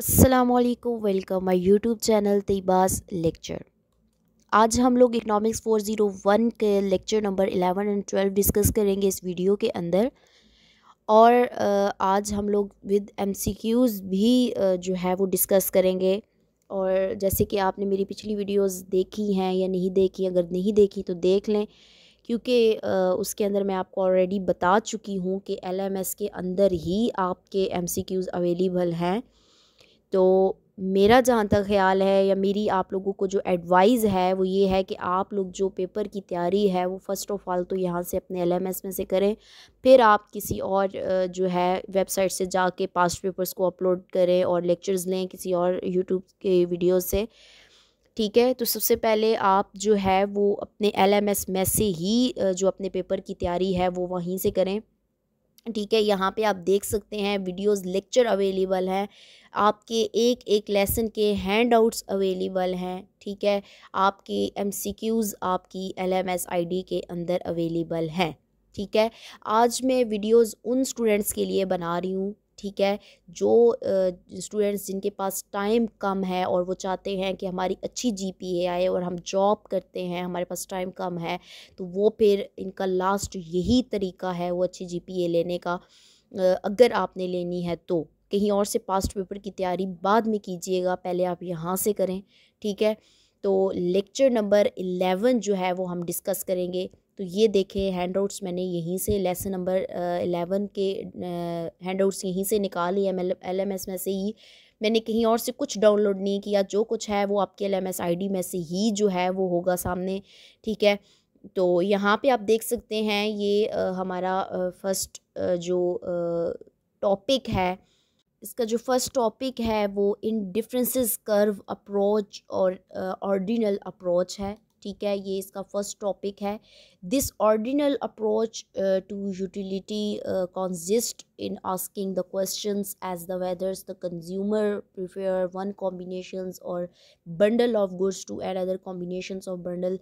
Aslam welcome my YouTube channel Taiba's lecture आज हम लोग इकनॉमिक्स 401 के लेक्चर नंबर 11 एंड 12 डिस्कस करेंगे इस वीडियो के अंदर और आज हम लोग विद एम भी जो है वो डिस्कस करेंगे और जैसे कि आपने मेरी पिछली वीडियोस देखी हैं या नहीं देखी अगर नहीं देखी तो देख लें क्योंकि उसके अंदर मैं आपको ऑलरेडी बता चुकी हूँ कि एल के अंदर ही आपके एम अवेलेबल हैं तो मेरा जहाँ तक ख़्याल है या मेरी आप लोगों को जो एडवाइज़ है वो ये है कि आप लोग जो पेपर की तैयारी है वो फ़र्स्ट ऑफ़ ऑल तो यहाँ से अपने एलएमएस में से करें फिर आप किसी और जो है वेबसाइट से जाके पास्ट पेपर्स को अपलोड करें और लेक्चर्स लें किसी और यूट्यूब के वीडियो से ठीक है तो सबसे पहले आप जो है वो अपने एल में से ही जो अपने पेपर की तैयारी है वो वहीं से करें ठीक है यहाँ पे आप देख सकते हैं वीडियोस लेक्चर अवेलेबल हैं आपके एक एक लेसन के हैंड आउट्स अवेलेबल हैं ठीक है आपके एम सी क्यूज़ आपकी L M S I D के अंदर अवेलेबल हैं ठीक है आज मैं वीडियोस उन स्टूडेंट्स के लिए बना रही हूँ ठीक है जो स्टूडेंट्स जिनके पास टाइम कम है और वो चाहते हैं कि हमारी अच्छी जीपीए आए और हम जॉब करते हैं हमारे पास टाइम कम है तो वो फिर इनका लास्ट यही तरीका है वो अच्छी जीपीए लेने का अगर आपने लेनी है तो कहीं और से पास्ट पेपर की तैयारी बाद में कीजिएगा पहले आप यहाँ से करें ठीक है तो लेक्चर नंबर इलेवन जो है वो हम डिस्कस करेंगे तो ये देखे हैंड आउट्स मैंने यहीं से लेसन नंबर एलेवन के हैंड आउट्स यहीं से निकाले हैं मतलब एल एम एस में से ही मैंने कहीं और से कुछ डाउनलोड नहीं किया जो कुछ है वो आपके L M S I D में से ही जो है वो होगा सामने ठीक है तो यहाँ पे आप देख सकते हैं ये आ, हमारा फर्स्ट जो टॉपिक है इसका जो फर्स्ट टॉपिक है वो इन डिफरेंसेस कर्व अप्रोच और ऑर्डिनल अप्रोच है ठीक है ये इसका फर्स्ट टॉपिक है this ordinal approach to utility consist in asking the questions as the whethers the consumer prefer one combinations और bundle of goods to and other combinations of bundle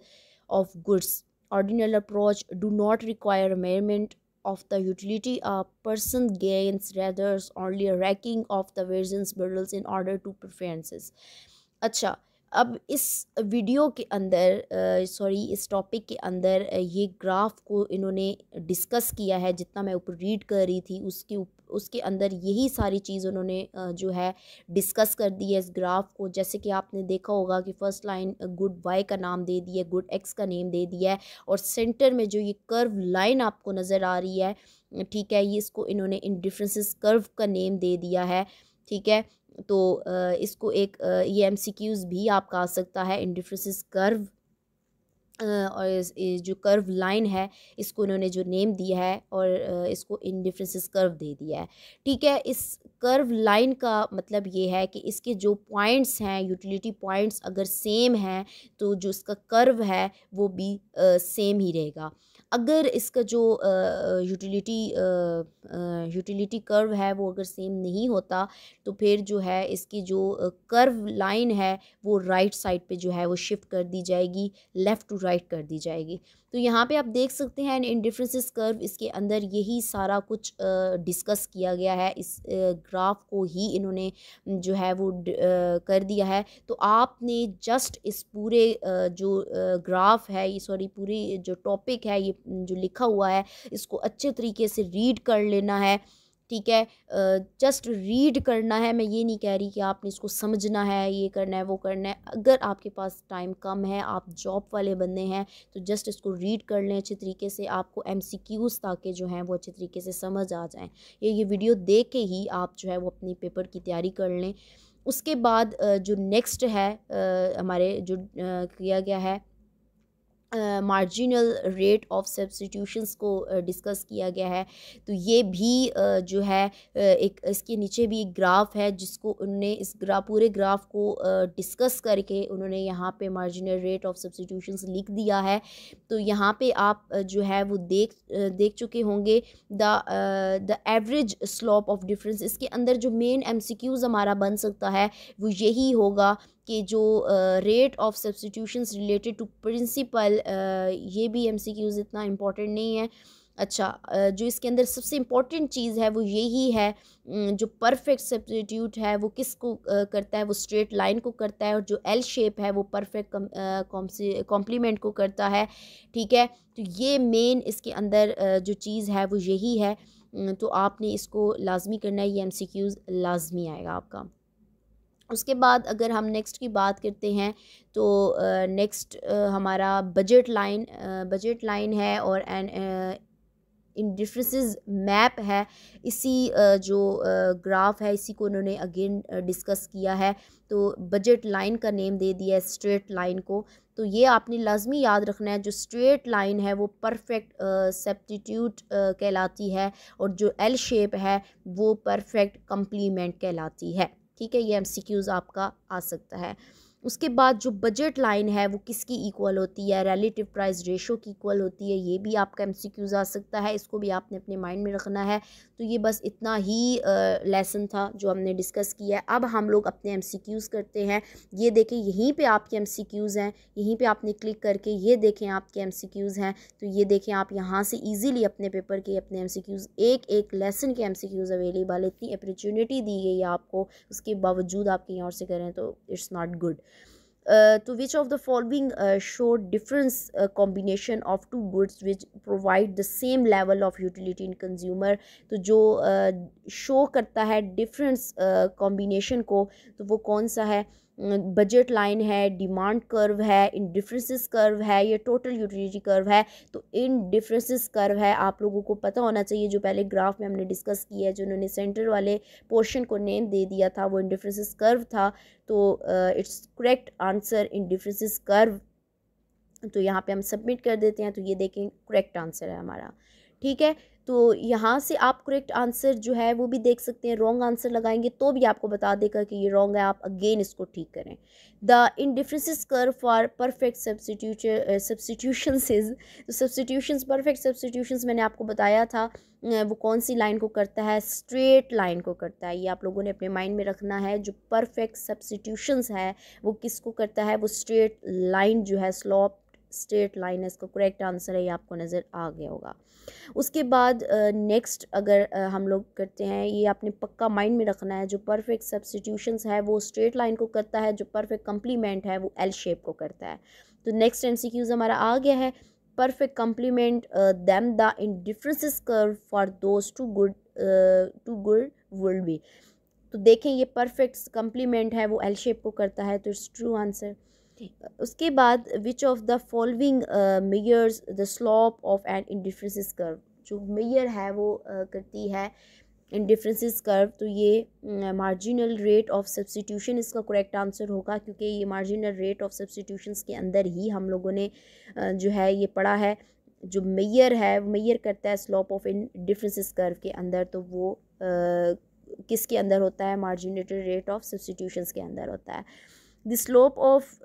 of goods ordinal approach do not require measurement of the utility a person gains rather only a racking of the versions bundles in order to preferences अच्छा अब इस video के अंदर sorry इस topic के अंदर ये graph को इन्होंने डिस्कस किया है जितना मैं ऊपर रीड कर रही थी उसके ऊपर उसके अंदर यही सारी चीज़ उन्होंने जो है डिस्कस कर दी है इस ग्राफ को जैसे कि आपने देखा होगा कि फ़र्स्ट लाइन गुड वाई का नाम दे दिया है गुड एक्स का नेम दे दिया है और सेंटर में जो ये कर्व लाइन आपको नज़र आ रही है ठीक है ये इसको इन्होंने इन डिफ्रेंसिस कर्व का नेम दे दिया है ठीक है तो इसको एक ये एम भी आपका आ सकता है इन डिफ्रेंसिस कर्व और इस जो कर्व लाइन है इसको इन्होंने जो नेम दिया है और इसको इन डिफ्रेंसिस कर्व दे दिया है ठीक है इस कर्व लाइन का मतलब ये है कि इसके जो पॉइंट्स हैं यूटिलिटी पॉइंट्स अगर सेम हैं तो जो इसका कर्व है वो भी सेम ही रहेगा अगर इसका जो यूटिलिटी यूटिलिटी कर्व है वो अगर सेम नहीं होता तो फिर जो है इसकी जो कर्व लाइन है वो राइट साइड पे जो है वो शिफ्ट कर दी जाएगी लेफ़्ट टू राइट कर दी जाएगी तो यहाँ पे आप देख सकते हैं इन डिफरेंसेस कर्व इसके अंदर यही सारा कुछ डिस्कस किया गया है इस ग्राफ को ही इन्होंने जो है वो कर दिया है तो आपने जस्ट इस पूरे जो ग्राफ है ये सॉरी पूरी जो टॉपिक है ये जो लिखा हुआ है इसको अच्छे तरीके से रीड कर लेना है ठीक है जस्ट रीड करना है मैं ये नहीं कह रही कि आपने इसको समझना है ये करना है वो करना है अगर आपके पास टाइम कम है आप जॉब वाले बंदे हैं तो जस्ट इसको रीड कर लें अच्छे तरीके से आपको एम सी क्यूज़ ताकि जो हैं वो अच्छे तरीके से समझ आ जाएँ ये ये वीडियो देख के ही आप जो है वो अपनी पेपर की तैयारी कर लें उसके बाद जो नेक्स्ट है हमारे जो किया गया है मार्जिनल रेट ऑफ सब्सटीट्यूशंस को डिस्कस uh, किया गया है तो ये भी uh, जो है uh, एक इसके नीचे भी एक ग्राफ है जिसको उन्होंने इस ग्राफ पूरे ग्राफ को डिस्कस करके उन्होंने यहाँ पे मार्जिनल रेट ऑफ सब्सटीट्यूशंस लिख दिया है तो यहाँ पे आप जो है वो देख देख चुके होंगे the the average slope of difference इसके अंदर जो मेन एम हमारा बन सकता है वो यही होगा के जो rate of substitution related to principle ये भी एम सी क्यूज़ इतना इम्पोर्टेंट नहीं है अच्छा जो इसके अंदर सबसे इम्पॉर्टेंट चीज़ है वो यही है जो परफेक्ट सब्सिट्यूट है वो किस को करता है वो स्ट्रेट लाइन को करता है और जो एल शेप है वो परफेक्ट कॉम्प्लीमेंट को करता है ठीक है तो ये मेन इसके अंदर जो चीज़ है वो यही है तो आपने इसको लाजमी करना है ये एम लाजमी आएगा आपका उसके बाद अगर हम नेक्स्ट की बात करते हैं तो नेक्स्ट हमारा बजट लाइन बजट लाइन है और एन इन डिफरेंसेस मैप है इसी जो ग्राफ है इसी को उन्होंने अगेन डिस्कस किया है तो बजट लाइन का नेम दे दिया है स्ट्रेट लाइन को तो ये आपने लाजमी याद रखना है जो स्ट्रेट लाइन है वो परफेक्ट सेप्टीट्यूट कहलाती है और जो एल शेप है वो परफेक्ट कम्प्लीमेंट कहलाती है ठीक है ये एम आपका आ सकता है उसके बाद जो बजट लाइन है वो किसकी इक्वल होती है रिलेटिव प्राइस रेशो की इक्वल होती है ये भी आपका एम आ सकता है इसको भी आपने अपने माइंड में रखना है तो ये बस इतना ही लेसन था जो हमने डिस्कस किया है अब हम लोग अपने एम करते हैं ये देखें यहीं पर आपके एम हैं यहीं पर आपने क्लिक करके ये देखें आपके एम हैं तो ये देखें आप यहाँ से ईजिली अपने पेपर के अपने एम एक एक लेसन के एम अवेलेबल इतनी अपॉर्चुनिटी दी गई है आपको उसके बावजूद आप कहीं और से करें तो it's not good uh, to which of the following uh, show different uh, combination of two goods which provide the same level of utility in consumer तो जो show करता है difference combination को तो वो कौन सा है बजट लाइन है डिमांड कर्व है इन डिफरेंसेस कर्व है ये टोटल यूटिलिटी कर्व है तो इन डिफरेंसेस कर्व है आप लोगों को पता होना चाहिए जो पहले ग्राफ में हमने डिस्कस किया है जो उन्होंने सेंटर वाले पोर्शन को नेम दे दिया था वो इन डिफरेंसेस कर्व था तो it's correct answer indifference curve तो यहाँ पर हम सबमिट कर देते हैं तो ये देखें करेक्ट आंसर है हमारा ठीक है तो यहाँ से आप करेक्ट आंसर जो है वो भी देख सकते हैं रॉन्ग आंसर लगाएंगे तो भी आपको बता देगा कि ये रॉन्ग है आप अगेन इसको ठीक करें the indifference curve for perfect substitute substitutions is substitutions perfect substitutions मैंने आपको बताया था वो कौन सी लाइन को करता है स्ट्रेट लाइन को करता है ये आप लोगों ने अपने माइंड में रखना है जो परफेक्ट सब्सटीट्यूशंस है वो किसको करता है वो स्ट्रेट लाइन जो है स्लॉप स्ट्रेट लाइन है इसका करेक्ट आंसर है ये आपको नज़र आ गया होगा उसके बाद नेक्स्ट uh, अगर uh, हम लोग करते हैं ये आपने पक्का माइंड में रखना है जो परफेक्ट सब्सटीट्यूशंस है वो स्ट्रेट लाइन को करता है जो परफेक्ट कम्प्लीमेंट है वो एल शेप को करता है तो नेक्स्ट क्यूज़ हमारा आ गया है perfect complement them the indifference curve for those two good two good world भी तो देखें ये परफेक्ट कम्प्लीमेंट है वो एल शेप को करता है तो इट्स ट्रू आंसर उसके बाद which of the following measures the slope of an indifference curve जो मेयर है वो uh, करती है डिफ्रेंसिस कर्व तो ये मार्जिनल रेट ऑफ सब्सटीट्यूशन इसका करेक्ट आंसर होगा क्योंकि ये मार्जिनल रेट ऑफ सब्सटीट्यूशन के अंदर ही हम लोगों ने uh, जो है ये पढ़ा है जो मेयर है मेयर करता है slope of indifference curve के अंदर तो वो uh, किसके अंदर होता है मार्जिनेटेड रेट ऑफ सब्सटीट्यूशन के अंदर होता है द स्लोप ऑफ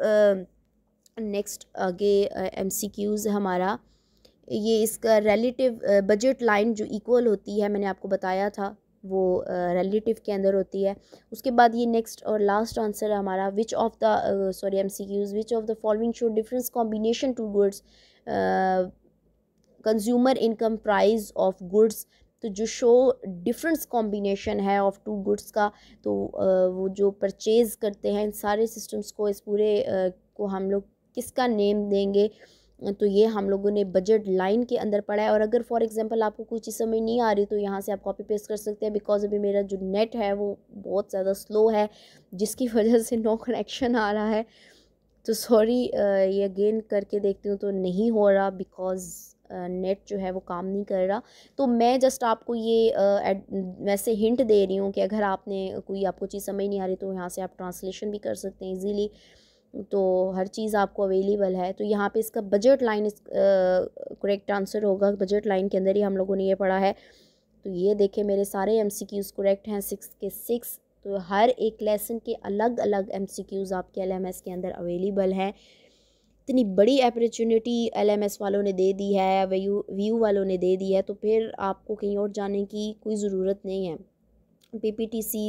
नेक्स्ट आगे एम सी क्यूज़ हमारा ये इसका रिलेटिव बजट लाइन जो इक्वल होती है मैंने आपको बताया था वो रिलेटिव uh, के अंदर होती है उसके बाद ये नेक्स्ट और लास्ट आंसर है हमारा which of the sorry M C Qs which of the following show difference combination two goods consumer income price of goods तो जो शो डिफरेंस कॉम्बिनेशन है ऑफ टू गुड्स का तो वो जो परचेज़ करते हैं इन सारे सिस्टम्स को इस पूरे को हम लोग किसका नेम देंगे तो ये हम लोगों ने बजट लाइन के अंदर पढ़ा है और अगर फॉर एग्जांपल आपको कोई चीज़ समझ नहीं आ रही तो यहाँ से आप कॉपी पेस्ट कर सकते हैं बिकॉज अभी मेरा जो नेट है वो बहुत ज़्यादा स्लो है जिसकी वजह से नो कनेक्शन आ रहा है तो सॉरी ये अगेन करके देखती हूँ तो नहीं हो रहा बिकॉज़ नेट जो है वो काम नहीं कर रहा तो मैं जस्ट आपको ये वैसे हिंट दे रही हूँ कि अगर आपने कोई आपको चीज़ समझ नहीं आ रही तो यहाँ से आप ट्रांसलेशन भी कर सकते हैं ईजीली तो हर चीज़ आपको अवेलेबल है तो यहाँ पे इसका बजट लाइन करेक्ट आंसर होगा बजट लाइन के अंदर ही हम लोगों ने ये पढ़ा है तो ये देखें मेरे सारे एम सी क्यूज़ करेक्ट हैं सिक्स के सिक्स तो हर एक लेसन के अलग अलग एम सी क्यूज़ आपके एल एम एस के अंदर अवेलेबल हैं इतनी बड़ी अपॉर्चुनिटी एलएमएस वालों ने दे दी है व्यू व्यू वालों ने दे दी है तो फिर आपको कहीं और जाने की कोई ज़रूरत नहीं है पीपीटीसी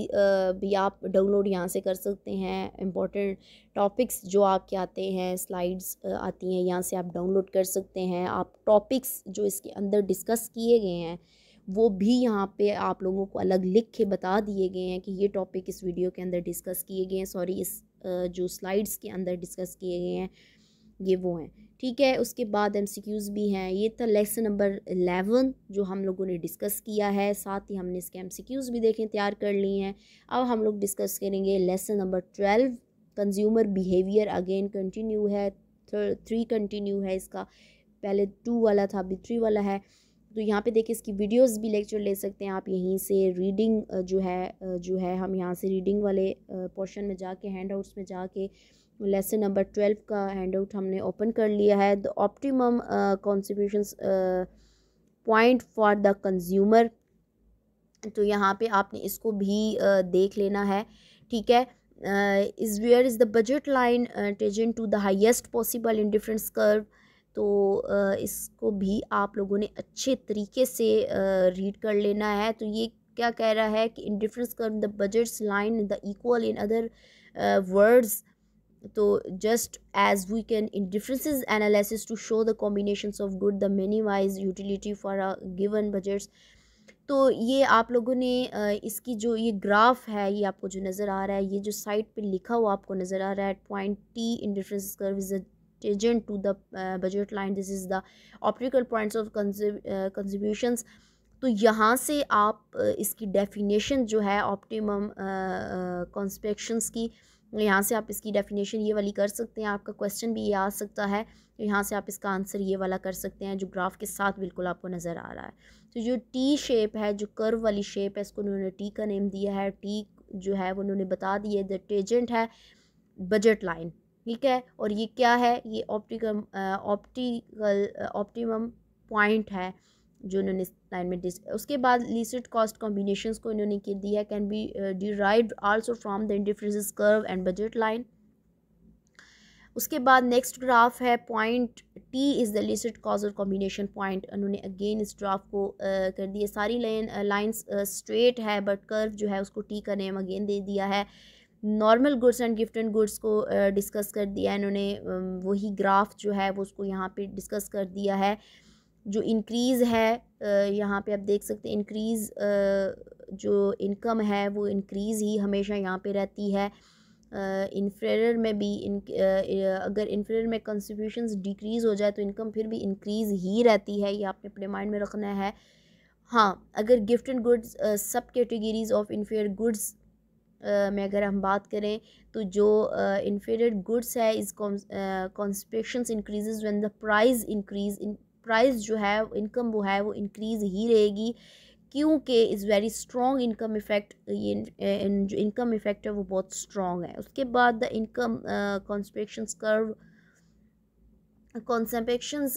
भी आप डाउनलोड यहाँ से कर सकते हैं इम्पोर्टेंट टॉपिक्स जो आपके आते हैं स्लाइड्स आती हैं यहाँ से आप डाउनलोड कर सकते हैं आप टॉपिक्स जो इसके अंदर डिस्कस किए गए हैं वो भी यहाँ पे आप लोगों को अलग लिख के बता दिए गए हैं कि ये टॉपिक इस वीडियो के अंदर डिस्कस किए गए हैं सॉरी इस जो स्लाइड्स के अंदर डिस्कस किए गए हैं ये वो हैं ठीक है उसके बाद एम सी क्यूज़ भी हैं ये था लेसन नंबर एलेवन जो हम लोगों ने डिस्कस किया है साथ ही हमने इसके एम सी क्यूज़ भी देखें तैयार कर लिए हैं अब हम लोग डिस्कस करेंगे lesson number twelve consumer behaviour again continue है थ्री कंटिन्यू है इसका पहले टू वाला था अभी थ्री वाला है तो यहाँ पे देखिए इसकी वीडियोस भी लेक्चर ले सकते हैं आप यहीं से रीडिंग जो है जो है हम यहाँ से रीडिंग वाले पोर्शन में जाके हैंड आउट्स में जाके लेसन नंबर ट्वेल्व का हैंड आउट हमने ओपन कर लिया है the optimum contribution point for the consumer तो यहाँ पे आपने इसको भी uh, देख लेना है ठीक है is where is the budget line tangent to the highest possible indifference curve तो uh, इसको भी आप लोगों ने अच्छे तरीके से रीड uh, कर लेना है तो ये क्या कह रहा है कि indifference curve the budgets line the equal in other words तो just as we can in differences analysis to show the combination of good the minimize utility for a given budgets तो ये आप लोगों ने इसकी जो ये graph है ये आपको जो नज़र आ रहा है ये जो साइट पे लिखा हुआ आपको नज़र आ रहा है point T indifference curve is tangent to the budget line this is the optical points of consumptions तो यहाँ से आप इसकी डेफिनेशन जो है ऑप्टिमम कॉन्स्पेक्शंस की uh, यहाँ से आप इसकी डेफिनेशन ये वाली कर सकते हैं आपका क्वेश्चन भी ये आ सकता है तो यहाँ से आप इसका आंसर ये वाला कर सकते हैं जो ग्राफ के साथ बिल्कुल आपको नज़र आ रहा है तो जो टी शेप है जो कर्व वाली शेप है इसको उन्होंने टी का नेम दिया है टी जो है वो उन्होंने बता दिए द टेजेंट है बजट लाइन ठीक है और ये क्या है ये ऑप्टिकम ऑप्टिकल ऑप्टिमम पॉइंट है जो इन्होंने लाइन में डिस उसके बाद लीसिट कॉस्ट कॉम्बिनेशन को इन्होंने के दिया can be derive also from the indifference curve and budget line उसके बाद नेक्स्ट ग्राफ है point T is the listed cause और कॉम्बिनेशन पॉइंट उन्होंने अगेन इस ग्राफ को uh, कर दिया सारी लाइन लाइन्स स्ट्रेट है बट कर्व जो है उसको टी का नेम अगेन दे दिया है normal goods and gift and goods को डिस्कस कर दिया है इन्होंने वही ग्राफ जो है वो उसको यहाँ पे डिस्कस कर दिया है जो इंक्रीज़ है यहाँ पे आप देख सकते हैं इंक्रीज़ जो इनकम है वो इंक्रीज़ ही हमेशा यहाँ पे रहती है इन्फ्रेयर में भी इन अगर इन्फ्रेयर में कंस्टिट्यूशन डिक्रीज़ हो जाए तो इनकम फिर भी इंक्रीज़ ही रहती है ये आपने अपने माइंड में रखना है हाँ अगर गिफ्ट एंड गुड्स सब कैटेगरीज ऑफ इन्फीरियर गुड्स में अगर हम बात करें तो जो इन्फीरियर गुड्स है इस consumption increases when the price increase in price जो है इनकम वो है वो इंक्रीज़ ही रहेगी क्योंकि is very strong income effect ये जो इनकम इफेक्ट है वो बहुत स्ट्रॉन्ग है उसके बाद the income consumption curve consumption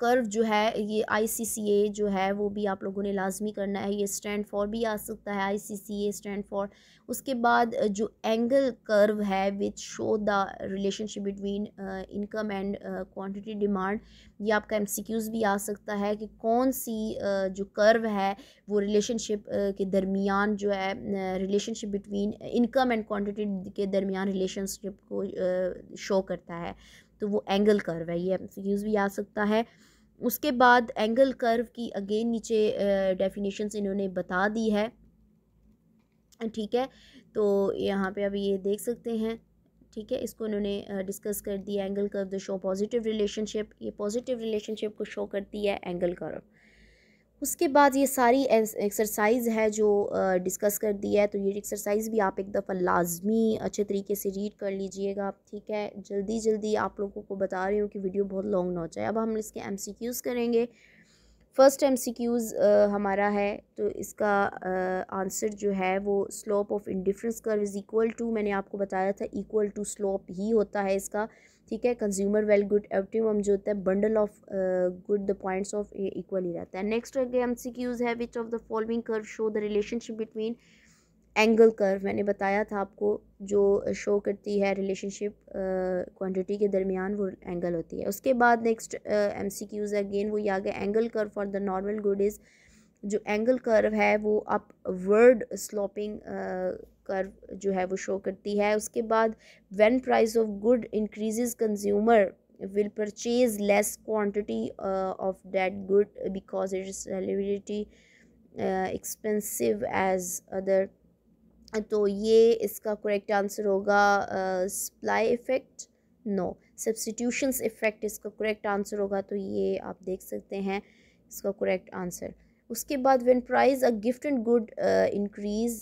curve uh, जो है ये आई जो है वो भी आप लोगों ने लाजमी करना है ये स्टैंड फॉर भी आ सकता है आई सी स्टैंड फॉर उसके बाद uh, जो एंगल कर्व है which show the relationship between income and quantity demand ये आपका एम भी आ सकता है कि कौन सी uh, जो कर्व है वो रिलेशनशिप uh, के दरमियान जो है relationship between income and quantity के दरमियान रिलेशनशिप को शो uh, करता है तो वो एंगल कर्व है ये एमसीक्यूज़ भी आ सकता है उसके बाद एंगल कर्व की अगेन नीचे डेफिनेशन इन्होंने बता दी है ठीक है तो यहाँ पे अब ये देख सकते हैं ठीक है इसको इन्होंने डिस्कस कर दिया angle curve the show positive relationship ये पॉजिटिव रिलेशनशिप को शो करती है एंगल कर्व उसके बाद ये सारी एक्सरसाइज है जो डिस्कस कर दी है तो ये एक्सरसाइज भी आप एक दफ़ा लाजमी अच्छे तरीके से रीड कर लीजिएगा आप ठीक है जल्दी जल्दी आप लोगों को बता रही हूँ कि वीडियो बहुत लॉन्ग ना हो जाए अब हम इसके एम करेंगे फ़र्स्ट एम हमारा है तो इसका आंसर जो है वो slope of indifference curve is equal to मैंने आपको बताया था इक्वल टू स्लोप ही होता है इसका ठीक है कंज्यूमर वेल गुड एवटीम जो होता है bundle of good the points of equal ही रहता है नेक्स्ट अगर एम सी क्यूज़ है which of the following curve show the relationship between angle curve मैंने बताया था आपको जो शो करती है रिलेशनशिप क्वांटिटी uh, के दरमियान वो एंगल होती है उसके बाद next M C Qs again वो आ गया angle curve for the normal good is जो एंगल कर्व है वो अप वर्ड स्लोपिंग कर्व जो है वो शो करती है उसके बाद when price of good increases consumer will purchase less quantity of of good because it is is expensive as other तो ये इसका करेक्ट आंसर होगा supply effect no substitutions effect इसका करेक्ट आंसर होगा तो ये आप देख सकते हैं इसका करेक्ट आंसर उसके बाद one prize a gift and good increase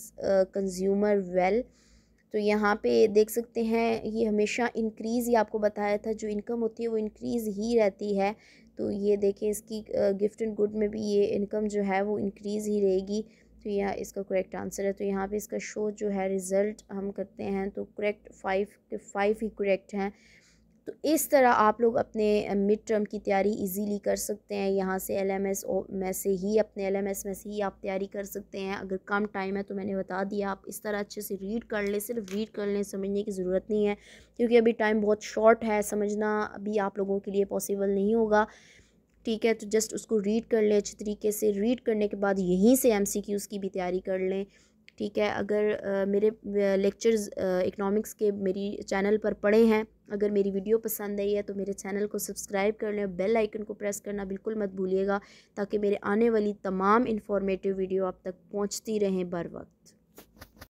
consumer well तो यहाँ पे देख सकते हैं ये हमेशा इंक्रीज़ ही आपको बताया था जो इनकम होती है वो इंक्रीज़ ही रहती है तो ये देखें इसकी गिफ्ट एंड गुड में भी ये इनकम जो है वो इंक्रीज़ ही रहेगी तो यह इसका करेक्ट आंसर है तो यहाँ पे इसका शो जो है रिज़ल्ट हम करते हैं तो करेक्ट फाइव फाइव ही करेक्ट हैं तो इस तरह आप लोग अपने मिड टर्म की तैयारी इजीली कर सकते हैं यहाँ से एलएमएस में से ही अपने एलएमएस में से ही आप तैयारी कर सकते हैं अगर कम टाइम है तो मैंने बता दिया आप इस तरह अच्छे से रीड कर लें सिर्फ रीड कर लें समझने की ज़रूरत नहीं है क्योंकि अभी टाइम बहुत शॉर्ट है समझना अभी आप लोगों के लिए पॉसिबल नहीं होगा ठीक है तो जस्ट उसको रीड कर लें अच्छे तरीके से रीड करने के बाद यहीं से एम की भी तैयारी कर लें ठीक है अगर आ, मेरे लेक्चर्स इकनॉमिक्स के मेरी चैनल पर पड़े हैं अगर मेरी वीडियो पसंद आई है तो मेरे चैनल को सब्सक्राइब कर लें बेल आइकन को प्रेस करना बिल्कुल मत भूलिएगा ताकि मेरे आने वाली तमाम इन्फॉर्मेटिव वीडियो आप तक पहुँचती रहें बर वक्त